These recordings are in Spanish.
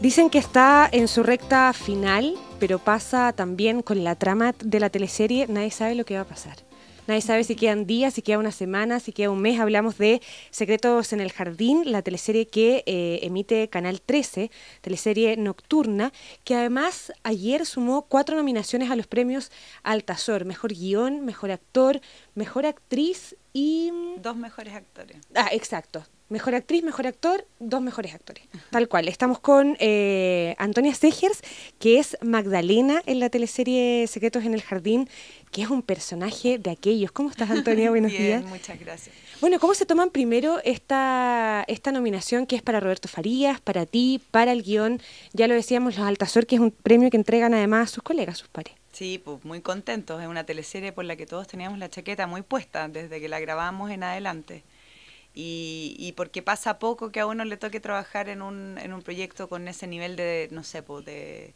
Dicen que está en su recta final, pero pasa también con la trama de la teleserie, nadie sabe lo que va a pasar. Nadie sabe si quedan días, si queda una semana, si queda un mes. Hablamos de Secretos en el Jardín, la teleserie que eh, emite Canal 13, teleserie nocturna, que además ayer sumó cuatro nominaciones a los premios Altazor, Mejor Guión, Mejor Actor, Mejor Actriz y... Mm, Dos mejores actores. Ah, exacto. Mejor actriz, mejor actor, dos mejores actores. Tal cual. Estamos con eh, Antonia Segers, que es Magdalena en la teleserie Secretos en el Jardín, que es un personaje de aquellos. ¿Cómo estás, Antonia? Buenos días. Muchas gracias. Bueno, ¿cómo se toman primero esta, esta nominación que es para Roberto Farías, para ti, para el guión? Ya lo decíamos, los Altazor, que es un premio que entregan además a sus colegas, sus pares. Sí, pues muy contentos. Es una teleserie por la que todos teníamos la chaqueta muy puesta desde que la grabamos en adelante y, porque pasa poco que a uno le toque trabajar en un, en un proyecto con ese nivel de, no sé, de,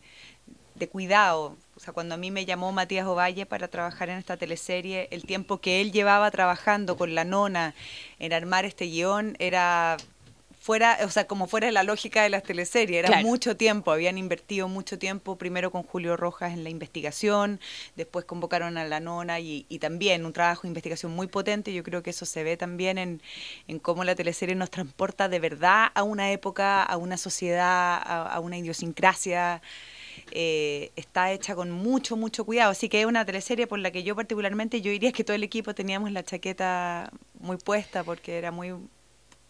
de cuidado. O sea, cuando a mí me llamó Matías Ovalle para trabajar en esta teleserie, el tiempo que él llevaba trabajando con la nona en armar este guión era fuera, o sea, como fuera la lógica de las teleseries. Era mucho tiempo, habían invertido mucho tiempo, primero con Julio Rojas en la investigación, después convocaron a la nona y, también un trabajo de investigación muy potente. Yo creo que eso se ve también en, en cómo la teleserie nos transporta de verdad a una época, a una sociedad, a, una idiosincrasia. Eh, está hecha con mucho, mucho cuidado. Así que es una teleserie por la que yo particularmente, yo diría que todo el equipo teníamos la chaqueta muy puesta porque era muy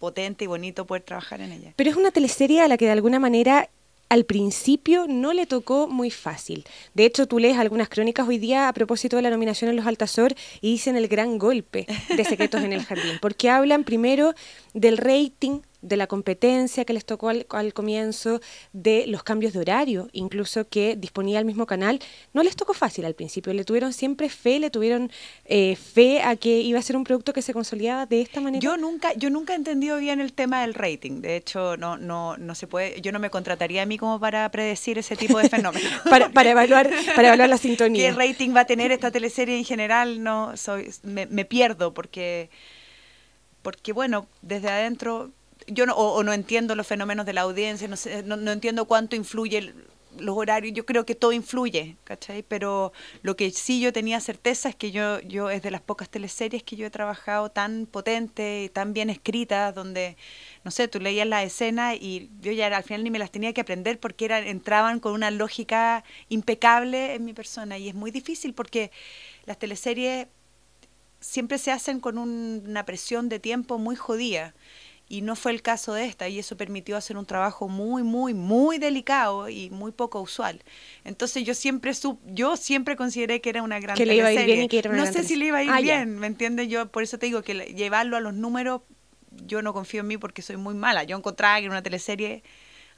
potente y bonito poder trabajar en ella. Pero es una teleserie a la que de alguna manera al principio no le tocó muy fácil. De hecho, tú lees algunas crónicas hoy día a propósito de la nominación en los Altazor y dicen el gran golpe de Secretos en el Jardín, porque hablan primero del rating de la competencia que les tocó al, comienzo, de los cambios de horario, incluso que disponía el mismo canal, no les tocó fácil al principio, le tuvieron siempre fe, le tuvieron eh, fe a que iba a ser un producto que se consolidaba de esta manera. Yo nunca, yo nunca he entendido bien el tema del rating, de hecho no, no, no se puede, yo no me contrataría a mí como para predecir ese tipo de fenómenos. para, para, evaluar, para evaluar la sintonía. ¿Qué rating va a tener esta teleserie en general? No, soy, me, pierdo porque, porque bueno, desde adentro yo no, o, no entiendo los fenómenos de la audiencia, no, no, entiendo cuánto influye los horarios, yo creo que todo influye, ¿cachai? Pero lo que sí yo tenía certeza es que yo, yo es de las pocas teleseries que yo he trabajado tan potente y tan bien escritas, donde, no sé, tú leías la escena y yo ya al final ni me las tenía que aprender porque eran, entraban con una lógica impecable en mi persona. Y es muy difícil porque las teleseries siempre se hacen con una presión de tiempo muy jodida y no fue el caso de esta y eso permitió hacer un trabajo muy, muy, muy delicado y muy poco usual. Entonces yo siempre yo siempre consideré que era una gran que le iba a ir bien y No sé si le iba a ir ah, bien, ¿me entiendes? Yo por eso te digo que llevarlo a los números yo no confío en mí porque soy muy mala. Yo encontraba que una teleserie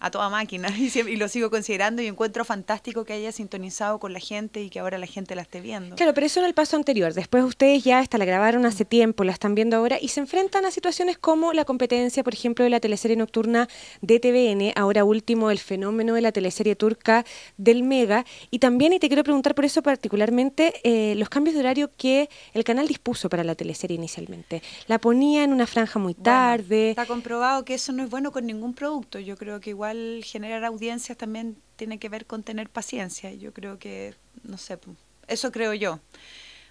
a toda máquina y, lo sigo considerando y encuentro fantástico que haya sintonizado con la gente y que ahora la gente la esté viendo. Claro, pero eso en el paso anterior. Después ustedes ya hasta la grabaron hace tiempo, la están viendo ahora y se enfrentan a situaciones como la competencia, por ejemplo, de la teleserie nocturna de TVN, ahora último el fenómeno de la teleserie turca del Mega y también, y te quiero preguntar por eso particularmente, eh, los cambios de horario que el canal dispuso para la teleserie inicialmente. La ponía en una franja muy tarde. está comprobado que eso no es bueno con ningún producto. Yo creo que igual generar audiencias también tiene que ver con tener paciencia. Yo creo que, no sé, eso creo yo.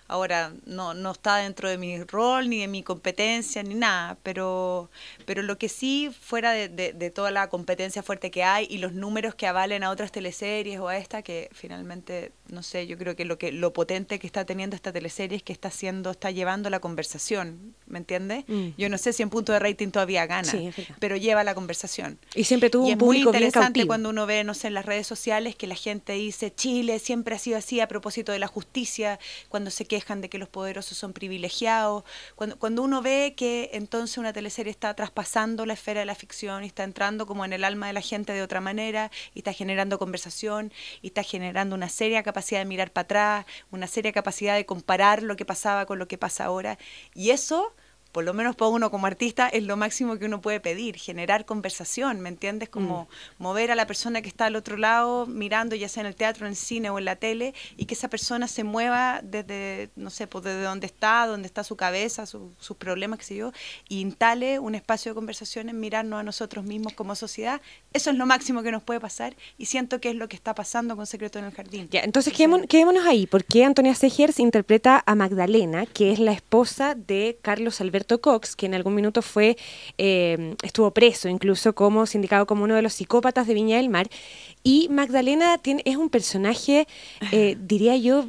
Ahora, no, no está dentro de mi rol, ni de mi competencia, ni nada, pero, pero lo que sí, fuera de, toda la competencia fuerte que hay y los números que avalen a otras teleseries o a esta, que finalmente, no sé, yo creo que lo, que, lo potente que está teniendo esta teleserie es que está haciendo, está llevando la conversación, ¿me entiendes? Mm. Yo no sé si en punto de rating todavía gana, pero lleva la conversación. Y siempre tuvo un es público muy interesante cuando uno ve, no sé, en las redes sociales que la gente dice, Chile siempre ha sido así a propósito de la justicia, cuando se quejan de que los poderosos son privilegiados, cuando, cuando uno ve que entonces una teleserie está traspasando la esfera de la ficción y está entrando como en el alma de la gente de otra manera y está generando conversación y está generando una seria capacidad de mirar para atrás, una seria capacidad de comparar lo que pasaba con lo que pasa ahora y eso por lo menos para uno como artista es lo máximo que uno puede pedir, generar conversación, ¿me entiendes? Mm. Como mover a la persona que está al otro lado mirando, ya sea en el teatro, en el cine o en la tele, y que esa persona se mueva desde, no sé, pues desde donde está, dónde está su cabeza, sus problemas, qué sé yo, y instale un espacio de conversación en mirarnos a nosotros mismos como sociedad. Eso es lo máximo que nos puede pasar y siento que es lo que está pasando con Secreto en el Jardín. entonces quedémonos, ahí, porque Antonia se interpreta a Magdalena, que es la esposa de Carlos Alberto que en algún minuto fue, eh, estuvo preso, incluso como sindicado como uno de los psicópatas de Viña del Mar. Y Magdalena tiene, es un personaje, eh, diría yo,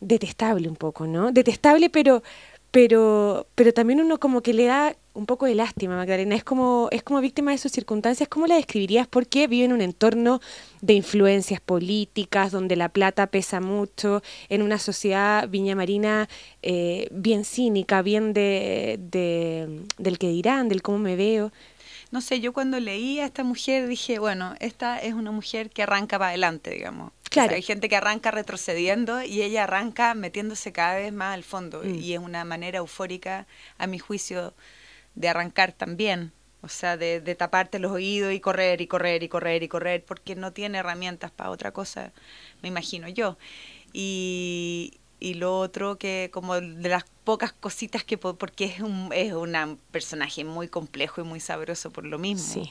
detestable un poco, ¿no? Detestable, pero, pero, pero también uno como que le da un poco de lástima, Magdalena. Es como, es como víctima de sus circunstancias. ¿Cómo la describirías? Porque vive en un entorno de influencias políticas, donde la plata pesa mucho, en una sociedad viña marina eh, bien cínica, bien de, del que dirán, del cómo me veo. No sé, yo cuando leí a esta mujer dije, bueno, esta es una mujer que arranca para adelante, digamos. Claro. hay gente que arranca retrocediendo y ella arranca metiéndose cada vez más al fondo mm. y es una manera eufórica, a mi juicio, de arrancar también, o sea, de, de taparte los oídos y correr y correr y correr y correr, porque no tiene herramientas para otra cosa, me imagino yo. Y, y lo otro que como de las pocas cositas que porque es un es un personaje muy complejo y muy sabroso por lo mismo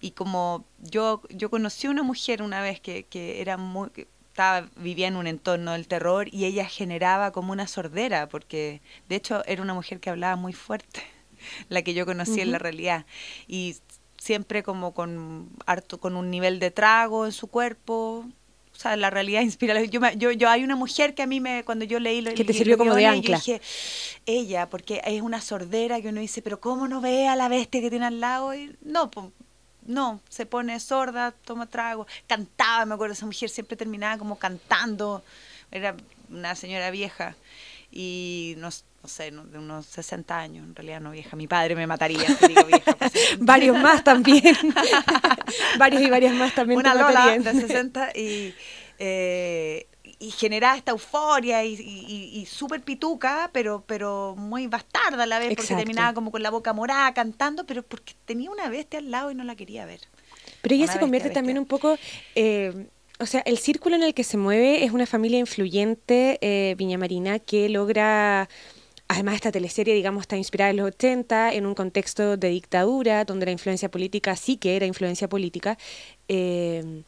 y como yo yo conocí una mujer una vez que, que era muy estaba vivía en un entorno del terror y ella generaba como una sordera porque de hecho era una mujer que hablaba muy fuerte la que yo conocí en la realidad. Y siempre como con harto, con un nivel de trago en su cuerpo. O sea, la realidad inspira. Yo, yo, hay una mujer que a mí me, cuando yo leí lo que te sirvió como de ancla. Dije, ella, porque es una sordera que uno dice, pero cómo no ve a la bestia que tiene al lado y no, no, se pone sorda, toma trago, cantaba, me acuerdo esa mujer siempre terminaba como cantando. Era una señora vieja y nos no sé, de unos 60 años, en realidad no vieja, mi padre me mataría. Si vieja, pues, Varios más también. Varios y varias más también. Una Lola de 60 y, eh, generaba esta euforia y, súper pituca, pero, pero muy bastarda a la vez, porque terminaba como con la boca morada cantando, pero porque tenía una bestia al lado y no la quería ver. Pero ella se convierte también un poco... Eh, o sea, el círculo en el que se mueve es una familia influyente eh, Viña Marina, que logra Además, esta teleserie, digamos, está inspirada en los 80, en un contexto de dictadura, donde la influencia política sí que era influencia política. Eh,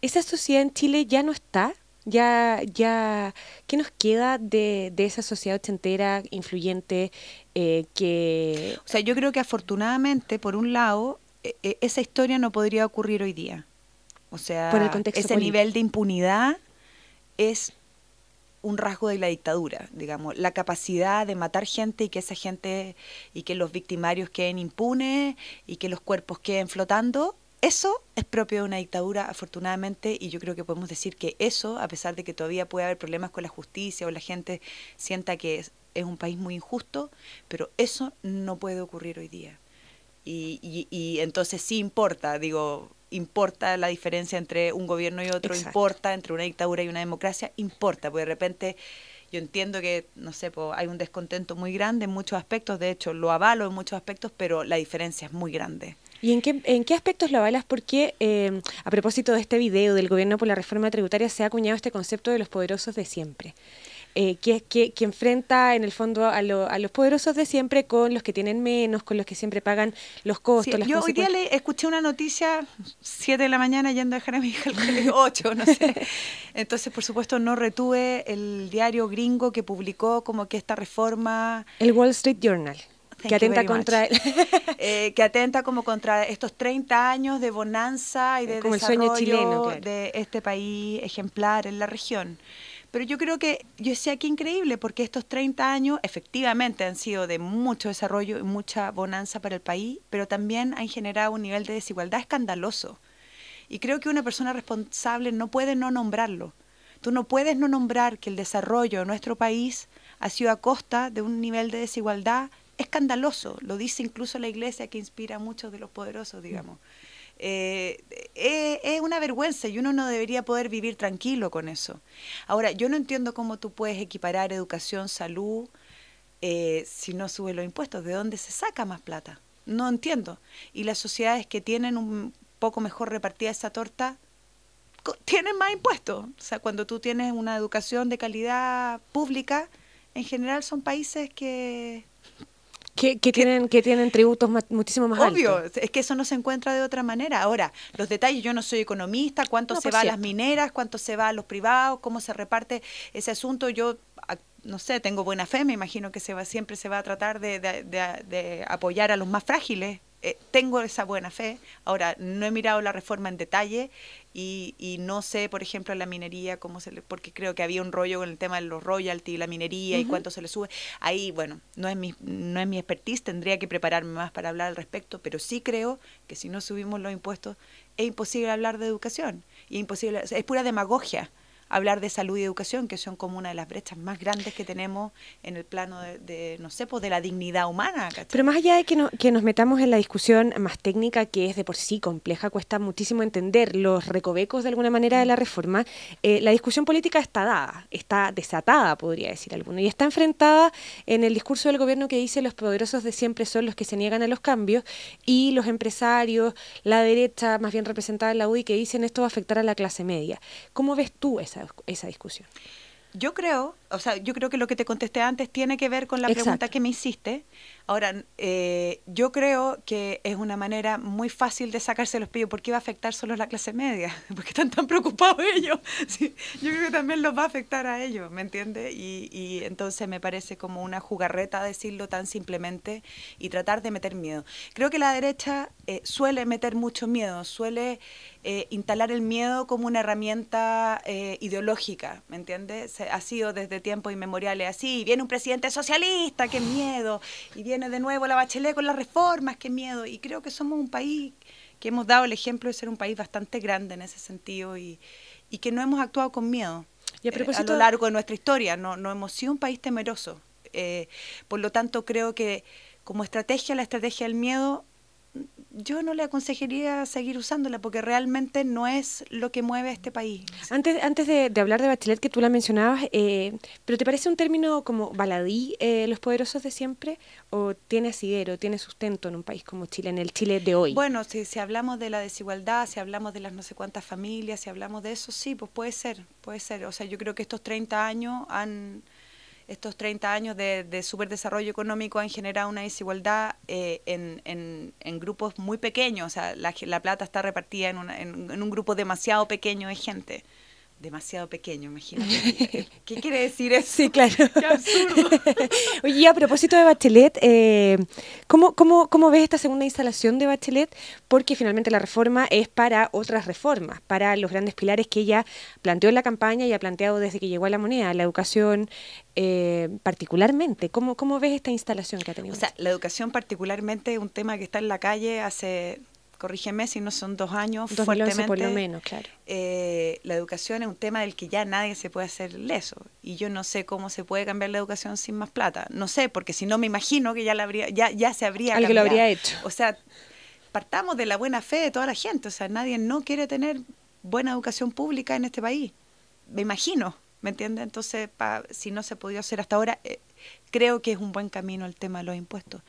esa sociedad en Chile ya no está. Ya, ya, ¿qué nos queda de, esa sociedad ochentera influyente eh, que... O sea, yo creo que afortunadamente, por un lado, e, e, esa historia no podría ocurrir hoy día. O sea, ese nivel de impunidad es un rasgo de la dictadura, digamos, la capacidad de matar gente y que esa gente y que los victimarios queden impunes y que los cuerpos queden flotando, eso es propio de una dictadura, afortunadamente, y yo creo que podemos decir que eso, a pesar de que todavía puede haber problemas con la justicia o la gente sienta que es, un país muy injusto, pero eso no puede ocurrir hoy día. Y, y entonces sí importa, digo, importa la diferencia entre un gobierno y otro, importa entre una dictadura y una democracia, importa, porque de repente yo entiendo que, no sé, hay un descontento muy grande en muchos aspectos, de hecho lo avalo en muchos aspectos, pero la diferencia es muy grande. ¿Y en qué, en qué aspectos lo avalas? Porque em, a propósito de este video del gobierno por la reforma tributaria se ha acuñado este concepto de los poderosos de siempre. Eh, que, que, que, enfrenta en el fondo a, los poderosos de siempre con los que tienen menos, con los que siempre pagan los costos. las yo hoy día le escuché una noticia, 7 de la mañana yendo a dejar a mi hija al 8, no sé. Entonces, por supuesto, no retuve el diario gringo que publicó como que esta reforma... El Wall Street Journal. que atenta contra eh, que atenta como contra estos 30 años de bonanza y de desarrollo chileno, de este país ejemplar en la región. Pero yo creo que yo decía que increíble, porque estos 30 años efectivamente han sido de mucho desarrollo y mucha bonanza para el país, pero también han generado un nivel de desigualdad escandaloso. Y creo que una persona responsable no puede no nombrarlo. Tú no puedes no nombrar que el desarrollo de nuestro país ha sido a costa de un nivel de desigualdad escandaloso. Lo dice incluso la iglesia que inspira a muchos de los poderosos, digamos. Eh, eh, es, una vergüenza y uno no debería poder vivir tranquilo con eso. Ahora, yo no entiendo cómo tú puedes equiparar educación, salud, eh, si no sube los impuestos. ¿De dónde se saca más plata? No entiendo. Y las sociedades que tienen un poco mejor repartida esa torta, tienen más impuestos. O sea, cuando tú tienes una educación de calidad pública, en general son países que que, tienen, que tienen tributos muchísimo más altos. Obvio, es que eso no se encuentra de otra manera. Ahora, los detalles, yo no soy economista, cuánto se va a las mineras, cuánto se va a los privados, cómo se reparte ese asunto, yo ah, no sé, tengo buena fe, me imagino que se va, siempre se va a tratar de apoyar a los más frágiles, eh, tengo esa buena fe. Ahora, no he mirado la reforma en detalle y, y, no sé, por ejemplo, la minería, cómo se le, porque creo que había un rollo con el tema de los royalty, la minería y cuánto se le sube. Ahí, bueno, no es, mi, no es mi expertise, tendría que prepararme más para hablar al respecto, pero sí creo que si no subimos los impuestos es imposible hablar de educación, y imposible, es pura demagogia hablar de salud y educación, que son como una de las brechas más grandes que tenemos en el plano de, no sé, pues de la dignidad humana. Pero más allá de que, nos metamos en la discusión más técnica, que es de por sí compleja, cuesta muchísimo entender los recovecos de alguna manera de la reforma, eh, la discusión política está dada, está desatada, podría decir alguno, y está enfrentada en el discurso del gobierno que dice los poderosos de siempre son los que se niegan a los cambios y los empresarios, la derecha más bien representada en la UDI que dicen esto va a afectar a la clase media. ¿Cómo ves tú esa esa, discusión. Yo creo, o sea, yo creo que lo que te contesté antes tiene que ver con la pregunta que me hiciste Ahora, eh, yo creo que es una manera muy fácil de sacarse los pillos porque va a afectar solo a la clase media, porque están tan preocupados ellos. yo creo que también los va a afectar a ellos, ¿me entiendes? Y, entonces me parece como una jugarreta decirlo tan simplemente y tratar de meter miedo. Creo que la derecha eh, suele meter mucho miedo, suele eh, instalar el miedo como una herramienta ideológica, ¿me entiendes? Ha sido desde tiempos inmemoriales así, viene un presidente socialista, qué miedo, y viene de nuevo la bachelet con las reformas, qué miedo. Y creo que somos un país que hemos dado el ejemplo de ser un país bastante grande en ese sentido y, que no hemos actuado con miedo. Y a, eh, lo largo de nuestra historia, no, no hemos sido un país temeroso. Eh, por lo tanto, creo que como estrategia, la estrategia del miedo yo no le aconsejaría seguir usándola porque realmente no es lo que mueve a este país. Antes, antes de, hablar de Bachelet, que tú la mencionabas, eh, ¿pero te parece un término como baladí eh, los poderosos de siempre? ¿O tiene asidero, tiene sustento en un país como Chile, en el Chile de hoy? Bueno, si, si hablamos de la desigualdad, si hablamos de las no sé cuántas familias, si hablamos de eso, sí, pues puede ser, puede ser. O sea, yo creo que estos 30 años han estos 30 años de, de superdesarrollo económico han generado una desigualdad eh, en, en, en, grupos muy pequeños. O sea, la, la plata está repartida en, en, un grupo demasiado pequeño de gente demasiado pequeño, imagínate. ¿Qué quiere decir eso? Sí, claro. Oye, y a propósito de Bachelet, eh, ¿cómo, cómo, ves esta segunda instalación de Bachelet? Porque finalmente la reforma es para otras reformas, para los grandes pilares que ella planteó en la campaña y ha planteado desde que llegó a la moneda, la educación eh, particularmente. ¿Cómo, ¿Cómo ves esta instalación que ha tenido? O sea, la educación particularmente es un tema que está en la calle hace corrígeme si no son dos años fuertemente. por lo menos, claro. Eh, la educación es un tema del que ya nadie se puede hacer leso. Y yo no sé cómo se puede cambiar la educación sin más plata. No sé, porque si no me imagino que ya la habría, ya, ya se habría lo habría hecho. O sea, partamos de la buena fe de toda la gente. O sea, nadie no quiere tener buena educación pública en este país. Me imagino, ¿me entiendes? Entonces, si no se ha podido hacer hasta ahora, eh, creo que es un buen camino el tema de los impuestos.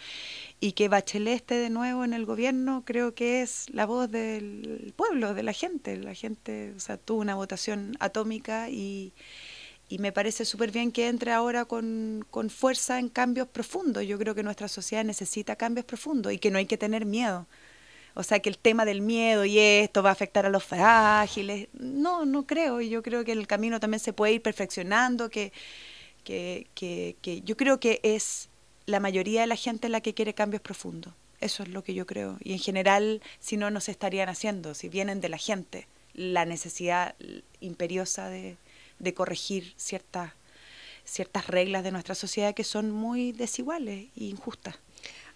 Y que Bachelet esté de nuevo en el gobierno, creo que es la voz del pueblo, de la gente. La gente o sea, tuvo una votación atómica y, y me parece súper bien que entre ahora con, con, fuerza en cambios profundos. Yo creo que nuestra sociedad necesita cambios profundos y que no hay que tener miedo. O sea, que el tema del miedo y esto va a afectar a los frágiles, no, no creo. Y yo creo que el camino también se puede ir perfeccionando, que que, que, que yo creo que es la mayoría de la gente la que quiere cambios profundos. Eso es lo que yo creo. Y en general, si no, no se estarían haciendo, si vienen de la gente, la necesidad imperiosa de, de corregir ciertas, ciertas reglas de nuestra sociedad que son muy desiguales e injustas.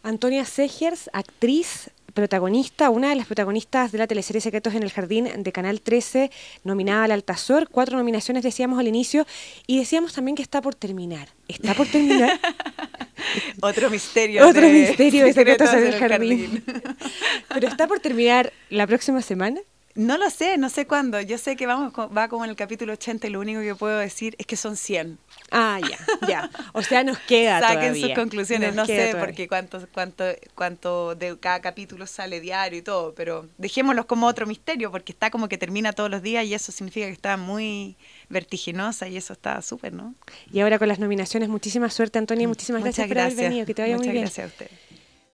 Antonia Segers, actriz, protagonista, una de las protagonistas de la teleserie Secretos en el Jardín de Canal 13, nominada al Altazor, cuatro nominaciones decíamos al inicio, y decíamos también que está por terminar. ¿Está por terminar? Otro misterio. Otro de misterio de Secretos en el jardín. Pero está por terminar la próxima semana. No lo sé, no sé cuándo. Yo sé que vamos, va como en el capítulo 80 y lo único que puedo decir es que son 100. Ah, ya, ya. O sea, nos queda Saquen sus conclusiones, no sé porque cuánto, cuánto, cuánto de cada capítulo sale diario y todo, pero dejémoslos como otro misterio porque está como que termina todos los días y eso significa que está muy vertiginosa y eso está súper, ¿no? Y ahora con las nominaciones, muchísima suerte, Antonia, muchísimas gracias, por haber venido, que te vaya muy bien. Muchas gracias a usted.